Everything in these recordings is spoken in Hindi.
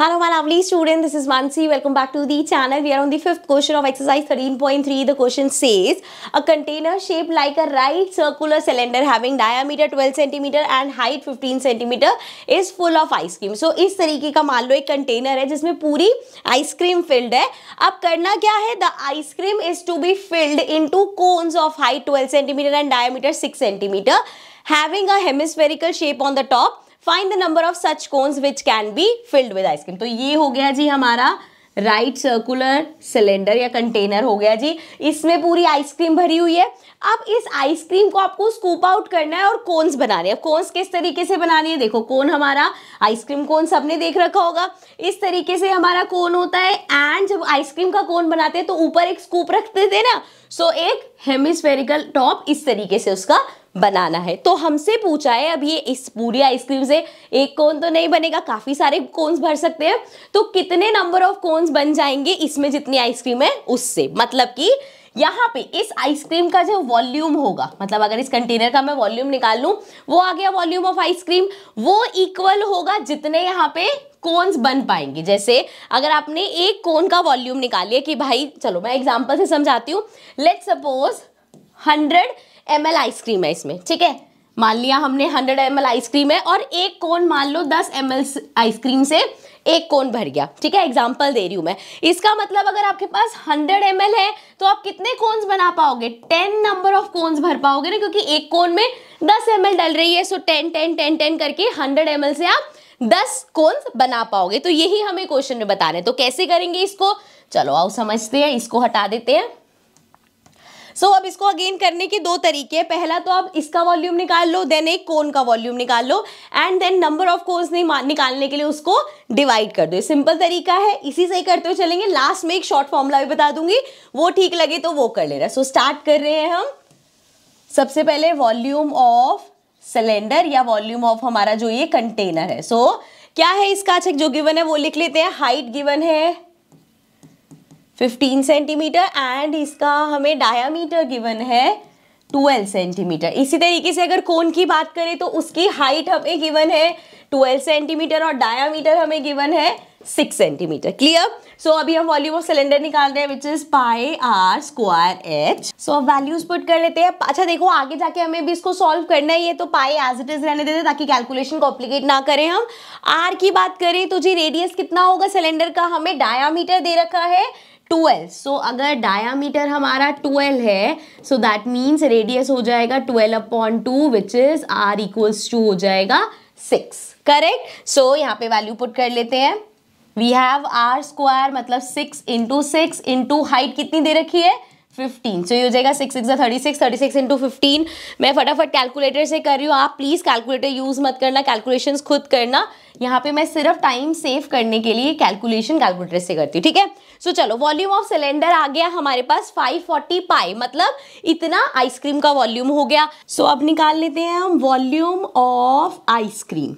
Hello my lovely student this is Mansi welcome back to the channel we are on the fifth question of exercise 13.3 point three the question says a container shape like a right circular cylinder having diameter 12 centimetre and height 15 centimetre is full of ice cream so इस तरीके का मान लो एक कंटेनर है जिसमें पूरी आइसक्रीम फिल्ड है अब करना क्या है the ice cream is to be filled into cones of height twelve centimetre and diameter six centimetre having a hemispherical shape on the top find the number of such cones which can be filled with ice cream तो ये हो गया जी हमारा राइट सर्कुलर सिलेंडर या कंटेनर हो गया जी इसमें पूरी आइसक्रीम भरी हुई है अब इस आइसक्रीम को आपको स्कूप आउट करना है और कोन्स बनाने हैं कोन्स किस तरीके से बनानी है देखो कोन हमारा आइसक्रीम कोन सबने देख रखा होगा इस तरीके से हमारा कोन होता है एंड जब आइसक्रीम का कोन बनाते हैं तो ऊपर एक स्कूप रखते थे ना सो so एक हेमिस्फेरिकल टॉप इस तरीके से उसका बनाना है तो हमसे पूछा है अब ये इस पूरी आइसक्रीम से एक कोन तो नहीं बनेगा काफ़ी सारे कोन्स भर सकते हैं तो कितने नंबर ऑफ कोन्स बन जाएंगे इसमें जितनी आइसक्रीम है उससे मतलब कि यहाँ पे इस आइसक्रीम का जो वॉल्यूम होगा मतलब अगर इस कंटेनर का मैं वॉल्यूम निकाल लूँ वो आ गया वॉल्यूम ऑफ आइसक्रीम वो इक्वल होगा जितने यहाँ पे कोन्स बन पाएंगे जैसे अगर आपने एक कोन का वॉल्यूम निकाल लिया कि भाई चलो मैं एग्जाम्पल से समझाती हूँ let suppose hundred M ice cream है इसमें ठीक है मान लिया हमने 100 एम आइसक्रीम है और एक कोन मान लो 10 एम आइसक्रीम से एक कोन भर गया ठीक है एग्जाम्पल दे रही हूँ मैं इसका मतलब अगर आपके पास 100 एम है तो आप कितने कोन्स बना पाओगे 10 नंबर ऑफ कोन्स भर पाओगे ना क्योंकि एक कोन में 10 एम डल रही है सो 10 10 10 10 करके 100 एम से आप 10 कोन्स बना पाओगे तो यही हमें क्वेश्चन में बता रहे हैं तो कैसे करेंगे इसको चलो आओ समझते हैं इसको हटा देते हैं सो so, अब इसको अगेन करने के दो तरीके पहला तो आप इसका वॉल्यूम निकाल लो देन एक कोन का वॉल्यूम निकाल लो and then number of cones निकालने के लिए उसको डिवाइड कर दो सिंपल तरीका है इसी से ही करते हुए चलेंगे लास्ट में एक शॉर्ट फॉर्मूला भी बता दूंगी वो ठीक लगे तो वो कर ले रहा सो so, स्टार्ट कर रहे हैं हम सबसे पहले वॉल्यूम ऑफ सिलेंडर या वॉल्यूम ऑफ हमारा जो ये कंटेनर है सो so, क्या है इसका अच्छा जो गिवन है वो लिख लेते हैं हाइट गिवन है फिफ्टीन सेंटीमीटर एंड इसका हमें डायामीटर गिवन है 12 सेंटीमीटर इसी तरीके से अगर कोन की बात करें तो उसकी हाइट हमें गिवन है 12 सेंटीमीटर और डायामीटर हमें गिवन है 6 सेंटीमीटर क्लियर सो अभी हम वॉल्यूम ऑफ सिलेंडर निकाल रहे हैं which is pi r square h so अब वैल्यूज पुट कर लेते हैं अच्छा देखो आगे जाके हमें भी इसको सॉल्व करना ही है तो पाई एज इट इज रहने देते ताकि कैलकुलेशन कॉम्प्लिकेट ना करें हम आर की बात करें तो जी रेडियस कितना होगा सिलेंडर का हमें डायामीटर दे रखा है ट्वेल्व सो so, अगर डायामीटर हमारा ट्वेल्व है सो दैट मीन्स रेडियस हो जाएगा twelve upon two which is r equals to हो जाएगा सिक्स करेक्ट सो यहाँ पे वैल्यू पुट कर लेते हैं वी हैव आर स्क्वायर मतलब six into six into height कितनी दे रखी है फिफ्टीन सो ये हो जाएगा six six thirty six thirty six into fifteen मैं फटाफट कैलकुलेटर से कर रही हूँ आप प्लीज़ कैलकुलेटर यूज़ मत करना कैलकुलेशंस खुद करना यहाँ पे मैं सिर्फ टाइम सेव करने के लिए कैलकुलेशन कैलकुलेटर से करती हूँ ठीक है सो so, चलो वॉल्यूम ऑफ सिलेंडर आ गया हमारे पास 540 पाई मतलब इतना आइसक्रीम का वॉल्यूम हो गया सो so, अब निकाल लेते हैं हम वॉल्यूम ऑफ आइसक्रीम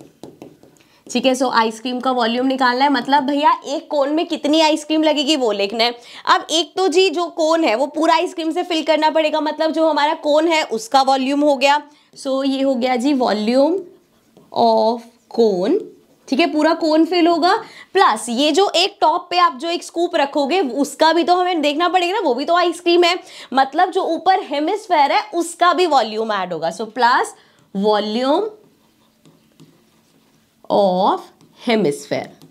ठीक है सो आइसक्रीम का वॉल्यूम निकालना है मतलब भैया एक कोन में कितनी आइसक्रीम लगेगी वो लिखना है अब एक तो जी जो कोन है वो पूरा आइसक्रीम से फिल करना पड़ेगा मतलब जो हमारा कोन है उसका वॉल्यूम हो गया सो so, ये हो गया जी वॉल्यूम ऑफ कोन ठीक है पूरा कोन फिल होगा प्लस ये जो एक टॉप पे आप जो एक स्कूप रखोगे उसका भी तो हमें देखना पड़ेगा ना वो भी तो आइसक्रीम है मतलब जो ऊपर हेमिस्फेयर है उसका भी वॉल्यूम ऐड होगा so plus volume of hemisphere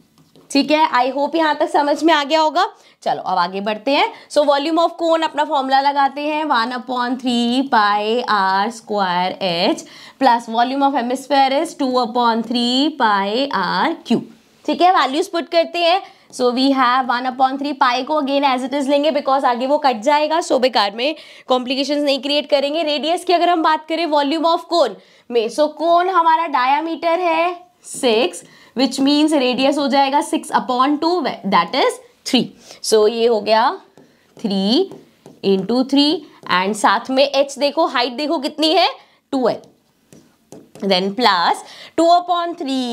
ठीक है आई होप यहाँ तक समझ में आ गया होगा चलो अब आगे बढ़ते हैं सो वॉल्यूम ऑफ कोन अपना फॉर्मूला लगाते हैं one upon three pi r square h plus volume of hemisphere is two upon three pi r cube ठीक है वैल्यूज पुट करते हैं so we have one upon three pi को अगेन एज इट इज लेंगे बिकॉज आगे वो कट जाएगा सो बेकार में कॉम्प्लिकेशन नहीं क्रिएट करेंगे रेडियस की अगर हम बात करें वॉल्यूम ऑफ कोन में सो so कोन हमारा डायामीटर है सिक्स विच मीन्स रेडियस हो जाएगा six upon two that is three so ये हो गया थ्री इंटू थ्री एंड साथ में एच देखो हाइट देखो कितनी है twelve then plus two upon three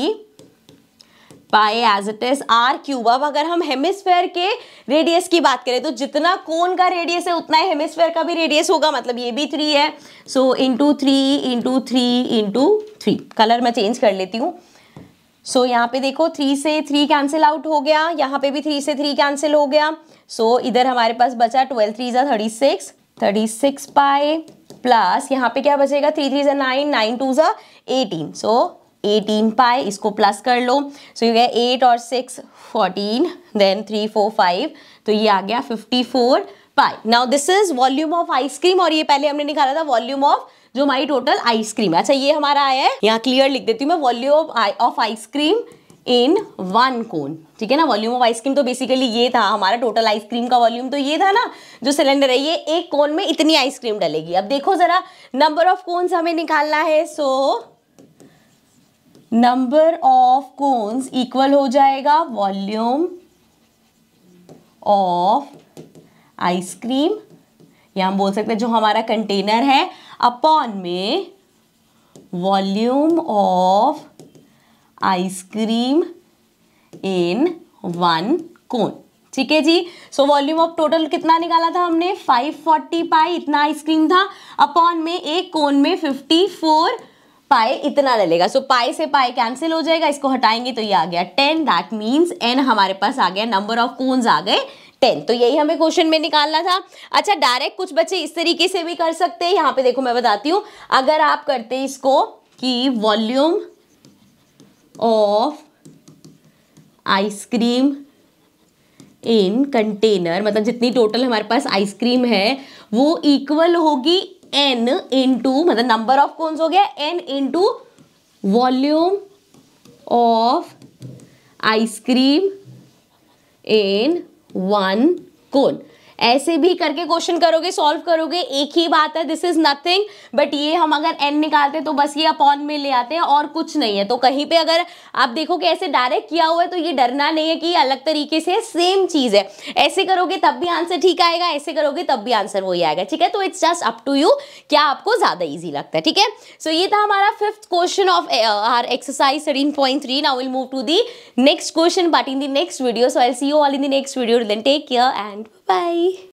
pi as it is r cube अब अगर हम हेमिसफेयर के रेडियस की बात करें तो जितना कोन का रेडियस है उतना ही का भी रेडियस होगा मतलब ये भी थ्री है so into three into three into three colour मैं चेंज कर लेती हूँ सो so, यहाँ पे देखो थ्री से थ्री कैंसिल आउट हो गया यहाँ पे भी थ्री से थ्री कैंसिल हो गया सो so, इधर हमारे पास बचा ट्वेल्व थ्री जो thirty six thirty six pi plus यहाँ पे क्या बचेगा थ्री थ्री ज़ा नाइन नाइन टू जो एटीन सो एटीन पाए इसको प्लस कर लो सो ये गया एट और six fourteen then three four five तो ये आ गया fifty four pi now this is volume of ice cream और ये पहले हमने निकाला था वॉल्यूम ऑफ जो हमारी टोटल आइसक्रीम है अच्छा ये हमारा आया है यहाँ क्लियर लिख देती हूँ मैं volume of ice cream in one cone ठीक है ना वॉल्यूम ऑफ आइसक्रीम तो बेसिकली ये था हमारा टोटल आइसक्रीम का वॉल्यूम तो ये था ना जो सिलेंडर है ये एक कोन में इतनी आइसक्रीम डलेगी अब देखो ज़रा नंबर ऑफ कोन्स हमें निकालना है so number of cones equal हो जाएगा वॉल्यूम ऑफ आइसक्रीम या हम बोल सकते हैं जो हमारा कंटेनर है अपॉन में volume of ice cream in one cone ठीक है जी सो वॉल्यूम ऑफ टोटल कितना निकाला था हमने 540 पाई इतना आइसक्रीम था अपॉन में एक कोन में 54 पाए इतना ले लेगा सो so, पाए से पाए कैंसिल हो जाएगा इसको हटाएंगे तो ये आ गया टेन दैट मीन्स एन हमारे पास आ गया नंबर ऑफ कोन्स आ गए टेन तो यही हमें क्वेश्चन में निकालना था अच्छा डायरेक्ट कुछ बच्चे इस तरीके से भी कर सकते हैं यहाँ पे देखो मैं बताती हूँ अगर आप करते इसको कि volume of ice cream in container मतलब जितनी टोटल हमारे पास आइसक्रीम है वो इक्वल होगी एन इंटू मतलब नंबर ऑफ कौन हो गया n into volume of ice cream in one cone. ऐसे भी करके क्वेश्चन करोगे सॉल्व करोगे एक ही बात है दिस इज नथिंग बट ये हम अगर एन निकालते तो बस ये अपॉन में ले आते हैं और कुछ नहीं है तो कहीं पे अगर आप देखो कि ऐसे डायरेक्ट किया हुआ है तो ये डरना नहीं है कि ये अलग तरीके से सेम चीज़ है ऐसे करोगे तब भी आंसर ठीक आएगा ऐसे करोगे तब भी आंसर वही आएगा ठीक है तो it's just up to you क्या आपको ज़्यादा ईजी लगता है ठीक है सो ये था हमारा fifth question of our exercise thirteen point three now will move to the next question but in the next video so I see you all in the next video take care and Bye.